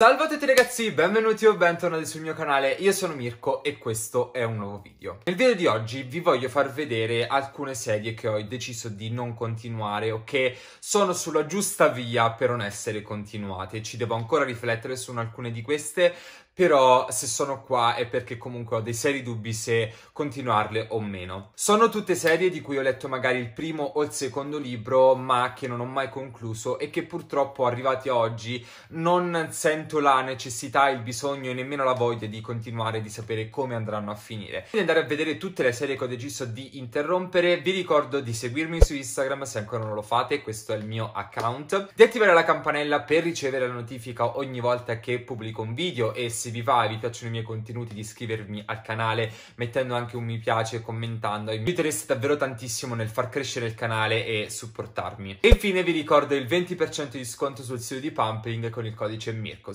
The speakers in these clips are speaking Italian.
Salve a tutti ragazzi, benvenuti o bentornati sul mio canale, io sono Mirko e questo è un nuovo video. Nel video di oggi vi voglio far vedere alcune serie che ho deciso di non continuare o che sono sulla giusta via per non essere continuate. Ci devo ancora riflettere su alcune di queste, però se sono qua è perché comunque ho dei seri dubbi se continuarle o meno. Sono tutte serie di cui ho letto magari il primo o il secondo libro, ma che non ho mai concluso e che purtroppo arrivati a oggi non sento la necessità, il bisogno e nemmeno la voglia di continuare di sapere come andranno a finire. Quindi andare a vedere tutte le serie che ho deciso di interrompere, vi ricordo di seguirmi su Instagram se ancora non lo fate, questo è il mio account, di attivare la campanella per ricevere la notifica ogni volta che pubblico un video e se se vi va e vi piacciono i miei contenuti di iscrivervi al canale mettendo anche un mi piace e commentando. Mi interessa davvero tantissimo nel far crescere il canale e supportarmi. E infine vi ricordo il 20% di sconto sul sito di Pumping con il codice Mirko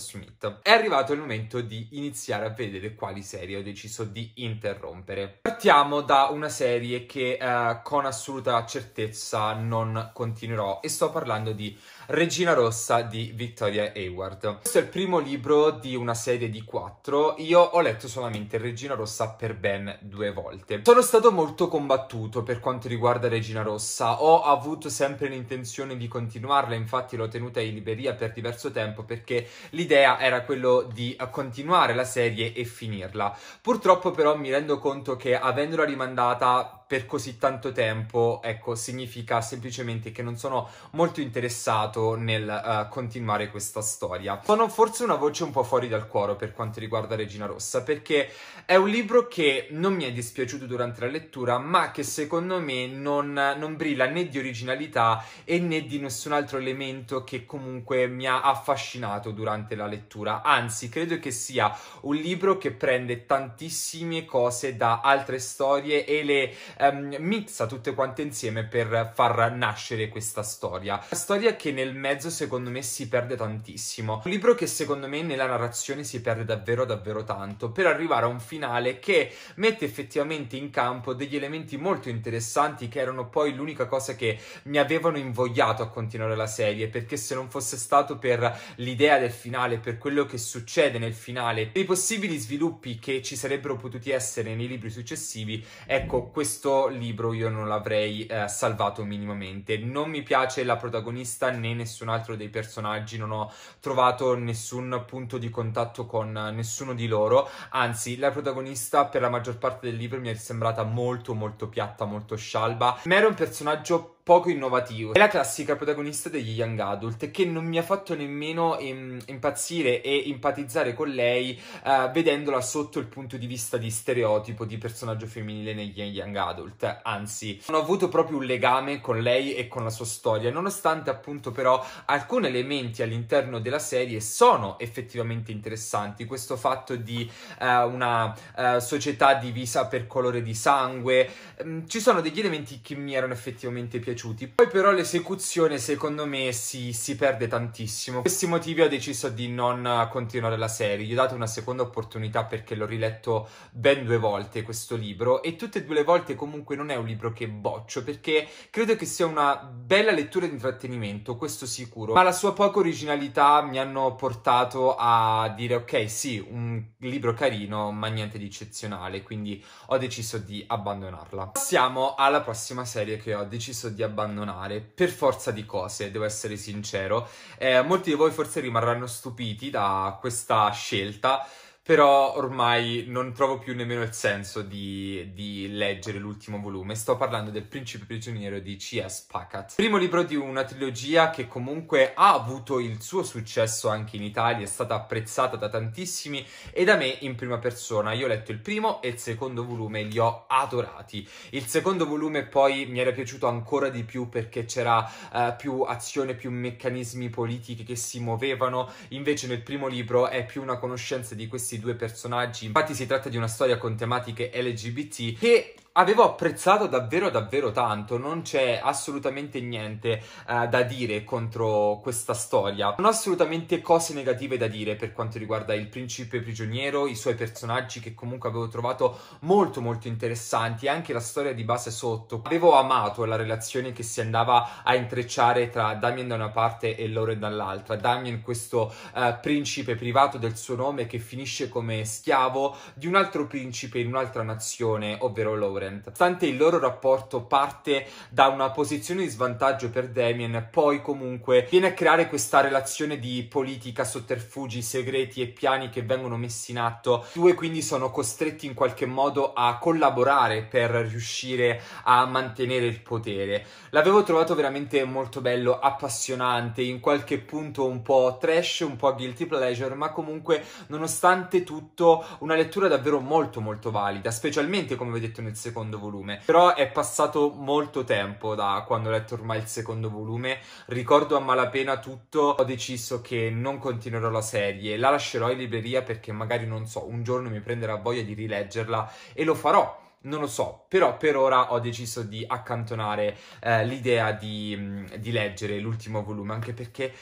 È arrivato il momento di iniziare a vedere quali serie ho deciso di interrompere. Partiamo da una serie che eh, con assoluta certezza non continuerò e sto parlando di Regina Rossa di Victoria Hayward. Questo è il primo libro di una serie di quattro. Io ho letto solamente Regina Rossa per ben due volte. Sono stato molto combattuto per quanto riguarda Regina Rossa. Ho avuto sempre l'intenzione di continuarla, infatti l'ho tenuta in libreria per diverso tempo perché l'idea era quello di continuare la serie e finirla. Purtroppo però mi rendo conto che avendola rimandata per così tanto tempo, ecco, significa semplicemente che non sono molto interessato nel uh, continuare questa storia. Sono forse una voce un po' fuori dal cuore per quanto riguarda Regina Rossa, perché è un libro che non mi è dispiaciuto durante la lettura, ma che secondo me non, non brilla né di originalità e né di nessun altro elemento che comunque mi ha affascinato durante la lettura. Anzi, credo che sia un libro che prende tantissime cose da altre storie e le ehm, mixa tutte quante insieme per far nascere questa storia. Una storia che nel mezzo secondo me si perde tantissimo. Un libro che secondo me nella narrazione si perde davvero davvero tanto per arrivare a un finale che mette effettivamente in campo degli elementi molto interessanti che erano poi l'unica cosa che mi avevano invogliato a continuare la serie perché se non fosse stato per l'idea del finale, per quello che succede nel finale, dei possibili sviluppi che ci sarebbero potuti essere nei libri successivi, ecco questo questo libro io non l'avrei eh, salvato minimamente. Non mi piace la protagonista né nessun altro dei personaggi, non ho trovato nessun punto di contatto con nessuno di loro, anzi la protagonista per la maggior parte del libro mi è sembrata molto molto piatta, molto scialba. Ma era un personaggio poco innovativo. È la classica protagonista degli young adult che non mi ha fatto nemmeno em, impazzire e empatizzare con lei eh, vedendola sotto il punto di vista di stereotipo di personaggio femminile negli young adult. Anzi, non ho avuto proprio un legame con lei e con la sua storia, nonostante appunto però alcuni elementi all'interno della serie sono effettivamente interessanti. Questo fatto di eh, una eh, società divisa per colore di sangue, mm, ci sono degli elementi che mi erano effettivamente piaciuti piaciuti. Poi però l'esecuzione secondo me si, si perde tantissimo. Per questi motivi ho deciso di non continuare la serie. Gli ho dato una seconda opportunità perché l'ho riletto ben due volte questo libro e tutte e due le volte comunque non è un libro che boccio perché credo che sia una bella lettura di intrattenimento, questo sicuro. Ma la sua poca originalità mi hanno portato a dire ok sì, un libro carino ma niente di eccezionale quindi ho deciso di abbandonarla. Passiamo alla prossima serie che ho deciso di abbandonare, per forza di cose, devo essere sincero. Eh, molti di voi forse rimarranno stupiti da questa scelta, però ormai non trovo più nemmeno il senso di, di leggere l'ultimo volume. Sto parlando del Principe Prigioniero di C.S. Packard, primo libro di una trilogia che comunque ha avuto il suo successo anche in Italia, è stata apprezzata da tantissimi e da me in prima persona. Io ho letto il primo e il secondo volume, li ho adorati. Il secondo volume poi mi era piaciuto ancora di più perché c'era uh, più azione, più meccanismi politici che si muovevano, invece nel primo libro è più una conoscenza di questi questi due personaggi. Infatti si tratta di una storia con tematiche LGBT che avevo apprezzato davvero davvero tanto, non c'è assolutamente niente eh, da dire contro questa storia. Non ho assolutamente cose negative da dire per quanto riguarda il principe prigioniero, i suoi personaggi che comunque avevo trovato molto molto interessanti, anche la storia di base sotto. Avevo amato la relazione che si andava a intrecciare tra Damien da una parte e Lauren dall'altra. Damien questo eh, principe privato del suo nome che finisce come schiavo di un altro principe in un'altra nazione, ovvero Lauren Laurent. Stante il loro rapporto parte da una posizione di svantaggio per Damien, poi comunque viene a creare questa relazione di politica, sotterfugi, segreti e piani che vengono messi in atto. I due quindi sono costretti in qualche modo a collaborare per riuscire a mantenere il potere. L'avevo trovato veramente molto bello, appassionante, in qualche punto un po' trash, un po' guilty pleasure, ma comunque nonostante tutto una lettura davvero molto molto valida, specialmente come vi ho detto nel secondo secondo volume. Però è passato molto tempo da quando ho letto ormai il secondo volume. Ricordo a malapena tutto. Ho deciso che non continuerò la serie, la lascerò in libreria perché magari non so, un giorno mi prenderà voglia di rileggerla e lo farò non lo so, però per ora ho deciso di accantonare eh, l'idea di, di, leggere l'ultimo volume, anche perché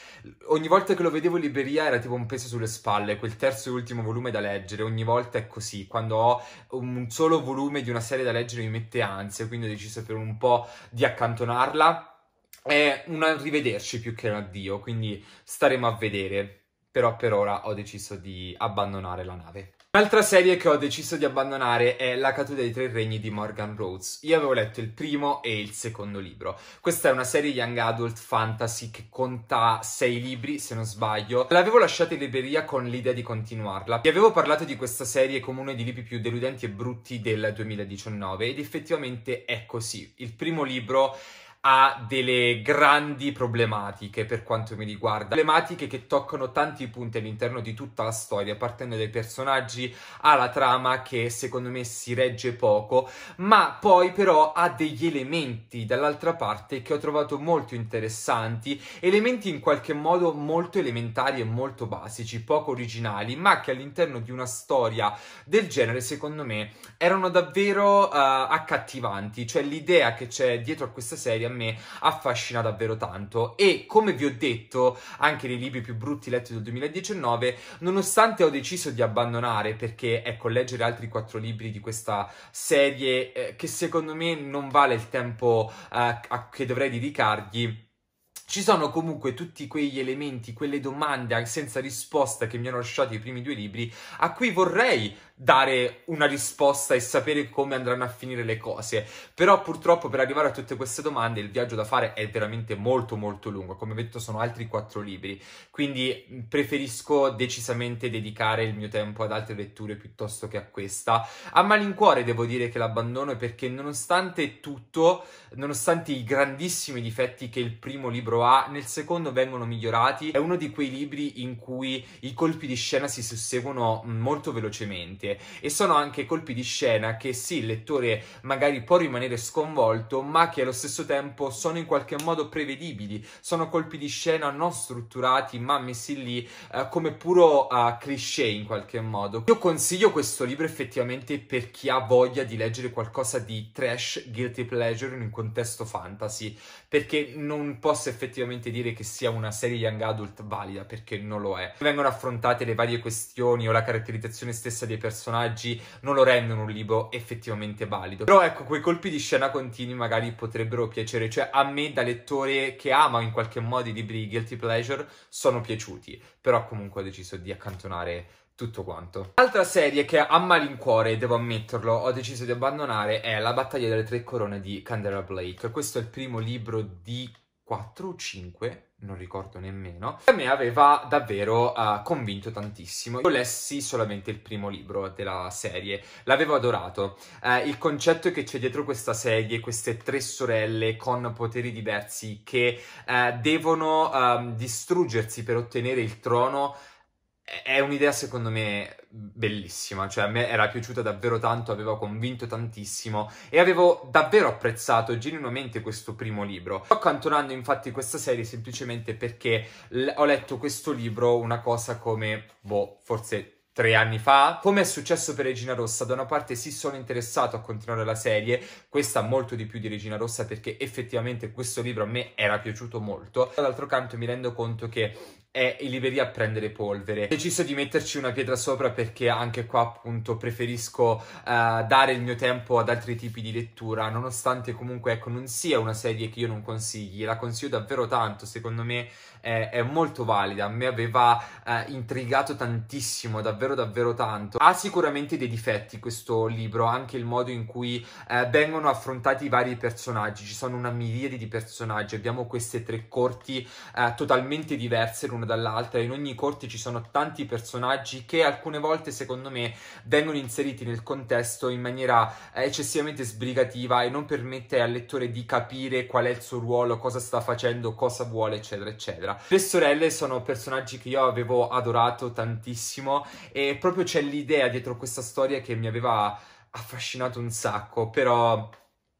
ogni volta che lo vedevo in libreria era tipo un peso sulle spalle, quel terzo e ultimo volume da leggere, ogni volta è così, quando ho un solo volume di una serie da leggere mi mette ansia, quindi ho deciso per un po' di accantonarla. È un arrivederci più che un addio, quindi staremo a vedere, però per ora ho deciso di abbandonare la nave. Un'altra serie che ho deciso di abbandonare è La caduta dei tre regni di Morgan Rhodes. Io avevo letto il primo e il secondo libro. Questa è una serie young adult fantasy che conta sei libri, se non sbaglio. L'avevo lasciata in libreria con l'idea di continuarla. Vi avevo parlato di questa serie come uno dei libri più deludenti e brutti del 2019 ed effettivamente è così. Il primo libro ha delle grandi problematiche per quanto mi riguarda, problematiche che toccano tanti punti all'interno di tutta la storia, partendo dai personaggi alla trama che secondo me si regge poco, ma poi però ha degli elementi dall'altra parte che ho trovato molto interessanti, elementi in qualche modo molto elementari e molto basici, poco originali, ma che all'interno di una storia del genere secondo me erano davvero uh, accattivanti, cioè l'idea che c'è dietro a questa serie me affascina davvero tanto e come vi ho detto anche nei libri più brutti letti del 2019, nonostante ho deciso di abbandonare perché ecco leggere altri quattro libri di questa serie eh, che secondo me non vale il tempo eh, che dovrei dedicargli ci sono comunque tutti quegli elementi, quelle domande senza risposta che mi hanno lasciato i primi due libri, a cui vorrei dare una risposta e sapere come andranno a finire le cose. Però purtroppo per arrivare a tutte queste domande il viaggio da fare è veramente molto molto lungo, come detto sono altri quattro libri, quindi mm, preferisco decisamente dedicare il mio tempo ad altre letture piuttosto che a questa. A malincuore devo dire che l'abbandono perché nonostante tutto, nonostante i grandissimi difetti che il primo libro ha, nel secondo vengono migliorati, è uno di quei libri in cui i colpi di scena si susseguono mm, molto velocemente bene e sono anche colpi di scena che sì, il lettore magari può rimanere sconvolto, ma che allo stesso tempo sono in qualche modo prevedibili, sono colpi di scena non strutturati, ma messi lì eh, come puro eh, cliché in qualche modo. Io consiglio questo libro effettivamente per chi ha voglia di leggere qualcosa di trash, guilty pleasure in un contesto fantasy, perché non posso effettivamente dire che sia una serie young adult valida, perché non lo è. Vengono affrontate le varie questioni o la caratterizzazione stessa dei personaggi personaggi non lo rendono un libro effettivamente valido. Però ecco, quei colpi di scena continui magari potrebbero piacere, cioè a me da lettore che ama in qualche modo i libri guilty pleasure sono piaciuti, però comunque ho deciso di accantonare tutto quanto. Altra serie che a malincuore, devo ammetterlo, ho deciso di abbandonare è La battaglia delle tre corone di Candela Blake. Questo è il primo libro di 4 o 5, non ricordo nemmeno, a me aveva davvero uh, convinto tantissimo. Io lessi solamente il primo libro della serie, l'avevo adorato. Uh, il concetto che c'è dietro questa serie, queste tre sorelle con poteri diversi che uh, devono ehm, distruggersi per ottenere il trono, è un'idea secondo me bellissima, cioè a me era piaciuta davvero tanto, aveva convinto tantissimo e avevo davvero apprezzato genuinamente questo primo libro. Sto accantonando infatti questa serie semplicemente perché l- ho letto questo libro una cosa come, boh, forse tre anni fa. Come è successo per Regina Rossa, da una parte sì sono interessato a continuare la serie, questa molto di più di Regina Rossa perché effettivamente questo libro a me era piaciuto molto, dall'altro canto mi rendo conto che è lì vedi a prendere polvere. Ho deciso di metterci una pietra sopra perché anche qua appunto preferisco uh, dare il mio tempo ad altri tipi di lettura, nonostante comunque ecco non sia una serie che io non consigli, la consiglio davvero tanto, secondo me è, è molto valida, a me aveva uh, intrigato tantissimo, davvero davvero tanto. Ha sicuramente dei difetti questo libro, anche il modo in cui uh, vengono affrontati i vari personaggi, ci sono una miriade di personaggi, abbiamo queste tre corti totalmente diverse l'una una dall'altra. In ogni corte ci sono tanti personaggi che alcune volte, secondo me, vengono inseriti nel contesto in maniera eccessivamente sbrigativa e non permette al lettore di capire qual è il suo ruolo, cosa sta facendo, cosa vuole, eccetera, eccetera. Le sorelle sono personaggi che io avevo adorato tantissimo e proprio c'è l'idea dietro questa storia che mi aveva affascinato un sacco, però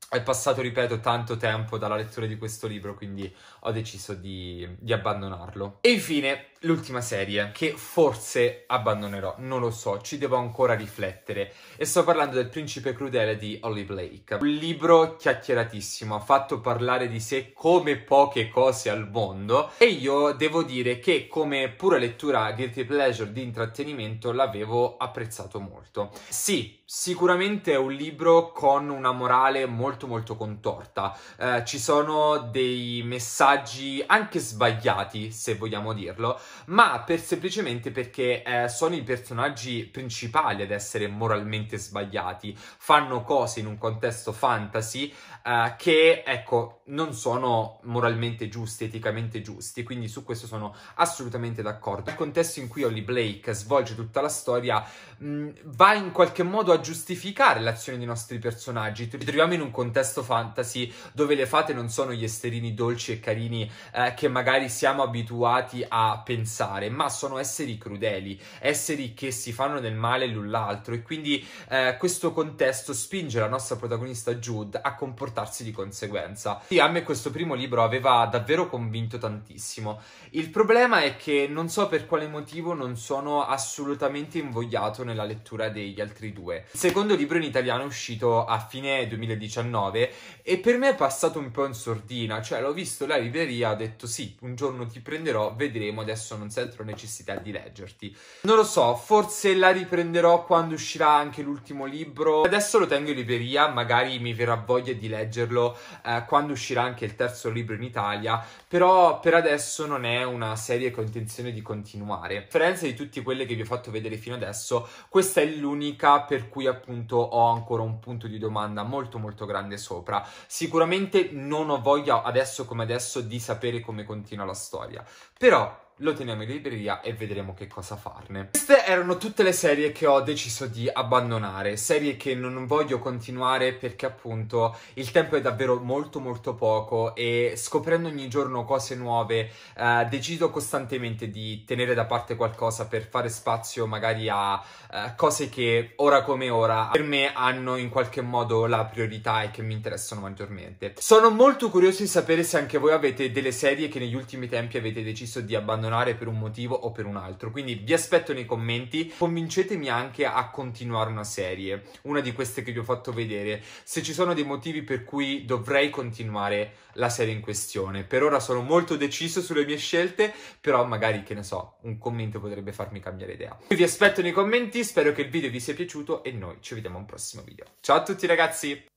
è passato, ripeto, tanto tempo dalla lettura di questo libro, quindi ho deciso di, di abbandonarlo. E infine l'ultima serie che forse abbandonerò, non lo so, ci devo ancora riflettere. E sto parlando del Principe Crudele di Holly Blake. Un libro chiacchieratissimo, ha fatto parlare di sé come poche cose al mondo e io devo dire che come pura lettura guilty pleasure di intrattenimento l'avevo apprezzato molto. Sì, sicuramente è un libro con una morale molto molto contorta. Eh, ci sono dei messaggi messaggi anche sbagliati, se vogliamo dirlo, ma per semplicemente perché eh, sono i personaggi principali ad essere moralmente sbagliati, fanno cose in un contesto fantasy eh, che, ecco, non sono moralmente giusti, eticamente giusti, quindi su questo sono assolutamente d'accordo. Il contesto in cui Holly Blake svolge tutta la storia mh, mm, va in qualche modo a giustificare l'azione dei nostri personaggi. Ci troviamo in un contesto fantasy dove le fate non sono gli esterini dolci e carini carini eh, che magari siamo abituati a pensare, ma sono esseri crudeli, esseri che si fanno del male l'un l'altro e quindi eh, questo contesto spinge la nostra protagonista Jude a comportarsi di conseguenza. Sì, a me questo primo libro aveva davvero convinto tantissimo. Il problema è che non so per quale motivo non sono assolutamente invogliato nella lettura degli altri due. Il secondo libro in italiano è uscito a fine 2019 e per me è passato un po' in sordina, cioè l'ho visto, l'hai libreria, ha detto sì, un giorno ti prenderò, vedremo, adesso non sento necessità di leggerti. Non lo so, forse la riprenderò quando uscirà anche l'ultimo libro. Adesso lo tengo in libreria, magari mi verrà voglia di leggerlo eh, quando uscirà anche il terzo libro in Italia, però per adesso non è una serie che ho intenzione di continuare. A differenza di tutte quelle che vi ho fatto vedere fino adesso, questa è l'unica per cui appunto ho ancora un punto di domanda molto molto grande sopra. Sicuramente non ho voglia adesso come adesso di sapere come continua la storia. Però lo teniamo in libreria e vedremo che cosa farne. Queste erano tutte le serie che ho deciso di abbandonare, serie che non voglio continuare perché appunto il tempo è davvero molto molto poco e scoprendo ogni giorno cose nuove eh, decido costantemente di tenere da parte qualcosa per fare spazio magari a eh, cose che ora come ora per me hanno in qualche modo la priorità e che mi interessano maggiormente. Sono molto curioso di sapere se anche voi avete delle serie che negli ultimi tempi avete deciso di abbandonare abbandonare per un motivo o per un altro. Quindi vi aspetto nei commenti, convincetemi anche a continuare una serie, una di queste che vi ho fatto vedere, se ci sono dei motivi per cui dovrei continuare la serie in questione. Per ora sono molto deciso sulle mie scelte, però magari, che ne so, un commento potrebbe farmi cambiare idea. Io vi aspetto nei commenti, spero che il video vi sia piaciuto e noi ci vediamo al prossimo video. Ciao a tutti ragazzi!